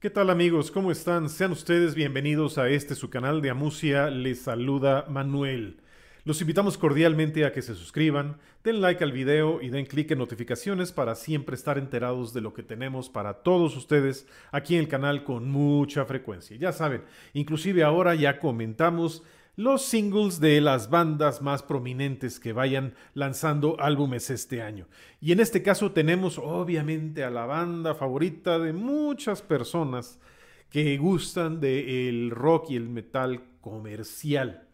¿Qué tal amigos? ¿Cómo están? Sean ustedes bienvenidos a este su canal de Amusia. Les saluda Manuel. Los invitamos cordialmente a que se suscriban, den like al video y den clic en notificaciones para siempre estar enterados de lo que tenemos para todos ustedes aquí en el canal con mucha frecuencia. Ya saben, inclusive ahora ya comentamos los singles de las bandas más prominentes que vayan lanzando álbumes este año. Y en este caso tenemos obviamente a la banda favorita de muchas personas que gustan del rock y el metal comercial.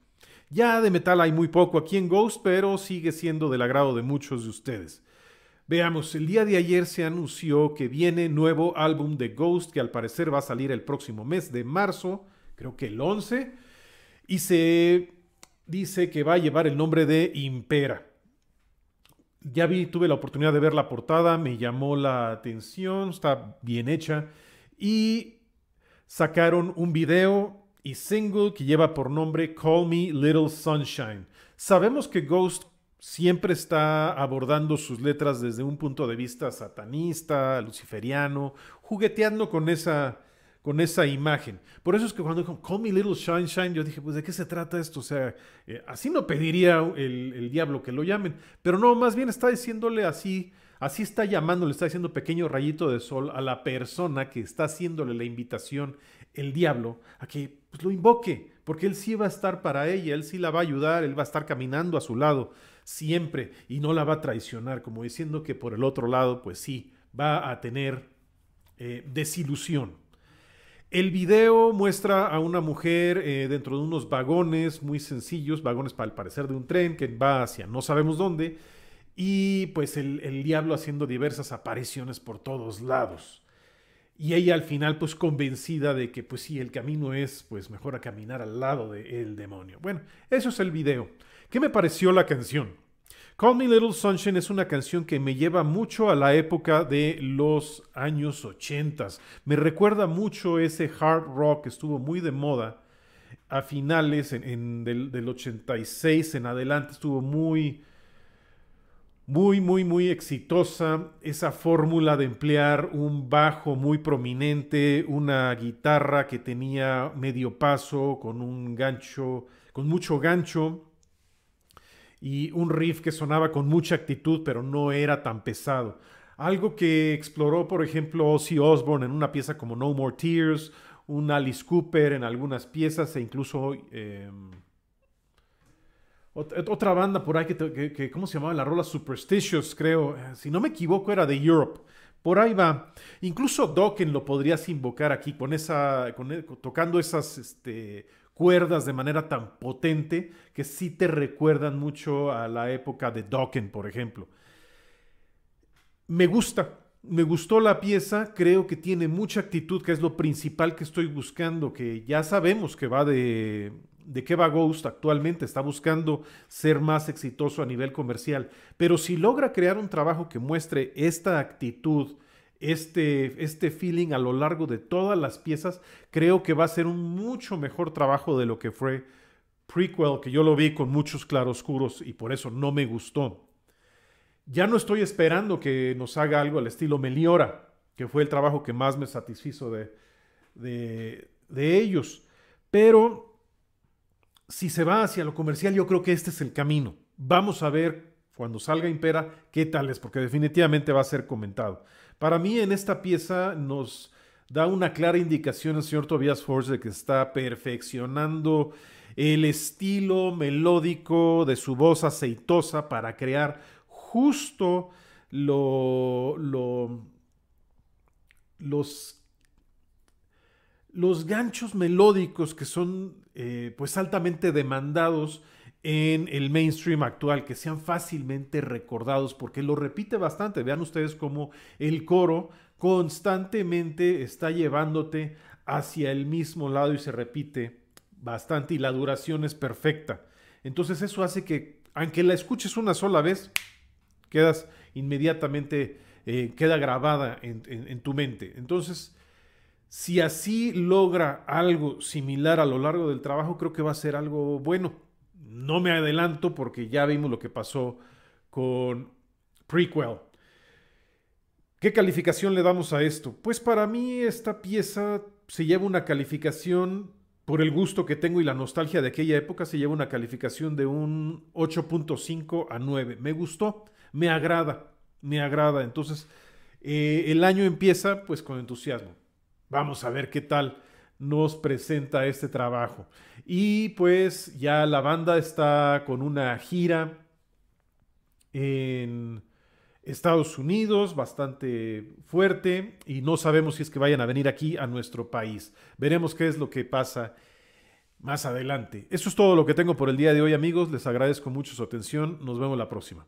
Ya de metal hay muy poco aquí en Ghost, pero sigue siendo del agrado de muchos de ustedes. Veamos, el día de ayer se anunció que viene nuevo álbum de Ghost que al parecer va a salir el próximo mes de marzo, creo que el 11 y se dice que va a llevar el nombre de Impera. Ya vi, tuve la oportunidad de ver la portada, me llamó la atención, está bien hecha y sacaron un video y single que lleva por nombre Call Me Little Sunshine. Sabemos que Ghost siempre está abordando sus letras desde un punto de vista satanista, luciferiano, jugueteando con esa con esa imagen. Por eso es que cuando dijo Call Me Little Shine Shine, yo dije, pues de qué se trata esto? O sea, eh, así no pediría el, diablo que lo llamen. Pero no, más bien está diciéndole así, así está llamándole, le está diciendo pequeño rayito de sol a la persona que está haciéndole la invitación, el diablo, a que pues, lo invoque, porque él sí va a estar para ella, él sí la va a ayudar, él va a estar caminando a su lado siempre y no la va a traicionar, como diciendo que por el otro lado, pues sí, va a tener eh, desilusión. El video muestra a una mujer eh, dentro de unos vagones muy sencillos, vagones para el parecer de un tren que va hacia no sabemos dónde, y pues el, diablo haciendo diversas apariciones por todos lados. Y ella al final pues convencida de que pues sí, el camino es pues mejor a caminar al lado del demonio. Bueno, eso es el video. ¿Qué me pareció la canción? Call Me Little Sunshine es una canción que me lleva mucho a la época de los años 80. Me recuerda mucho ese hard rock que estuvo muy de moda a finales del, del, 86 en adelante. Estuvo muy, muy, muy, muy exitosa. Esa fórmula de emplear un bajo muy prominente, una guitarra que tenía medio paso con un gancho, con mucho gancho y un riff que sonaba con mucha actitud pero no era tan pesado. Algo que exploró, por ejemplo, Ozzy Osbourne en una pieza como No More Tears, un Alice Cooper en algunas piezas e incluso em, otra banda por ahí que, que, ¿cómo se llamaba? La rola Superstitious, creo. Si no me equivoco, era de Europe. Por ahí va. Incluso Dokken lo podrías invocar aquí con esa, e, tocando esas este, cuerdas de manera tan potente que sí te recuerdan mucho a la época de Dokken, por ejemplo. Me gusta, me gustó la pieza, creo que tiene mucha actitud, que es lo principal que estoy buscando, que ya sabemos que va de, de qué va Ghost actualmente, está buscando ser más exitoso a nivel comercial, pero si logra crear un trabajo que muestre esta actitud este, este feeling a lo largo de todas las piezas, creo que va a ser un mucho mejor trabajo de lo que fue prequel, que yo lo vi con muchos claroscuros y por eso no me gustó. Ya no estoy esperando que nos haga algo al estilo Meliora, que fue el trabajo que más me satisfizo de, de, de ellos. Pero si se va hacia lo comercial, yo creo que este es el camino. Vamos a ver cuando salga Impera qué tal es, porque definitivamente va a ser comentado. Para mí en esta pieza nos da una clara indicación el señor Tobias Forge de que está perfeccionando el estilo melódico de su voz aceitosa para crear justo lo, los, los ganchos melódicos que son eh, pues altamente demandados en el mainstream actual, que sean fácilmente recordados, porque lo repite bastante. Vean ustedes cómo el coro constantemente está llevándote hacia el mismo lado y se repite bastante y la duración es perfecta. Entonces eso hace que, aunque la escuches una sola vez, quedas inmediatamente, eh, queda grabada en tu mente. Entonces, si así logra algo similar a lo largo del trabajo, creo que va a ser algo bueno. No me adelanto porque ya vimos lo que pasó con Prequel. ¿Qué calificación le damos a esto? Pues para mí esta pieza se lleva una calificación, por el gusto que tengo y la nostalgia de aquella época, se lleva una calificación de un 8.5 a 9. Me gustó, me agrada, me agrada. Entonces, eh, el año empieza pues con entusiasmo. Vamos a ver qué tal nos presenta este trabajo. Y pues ya la banda está con una gira en Estados Unidos bastante fuerte y no sabemos si es que vayan a venir aquí a nuestro país. Veremos qué es lo que pasa más adelante. Eso es todo lo que tengo por el día de hoy amigos. Les agradezco mucho su atención. Nos vemos la próxima.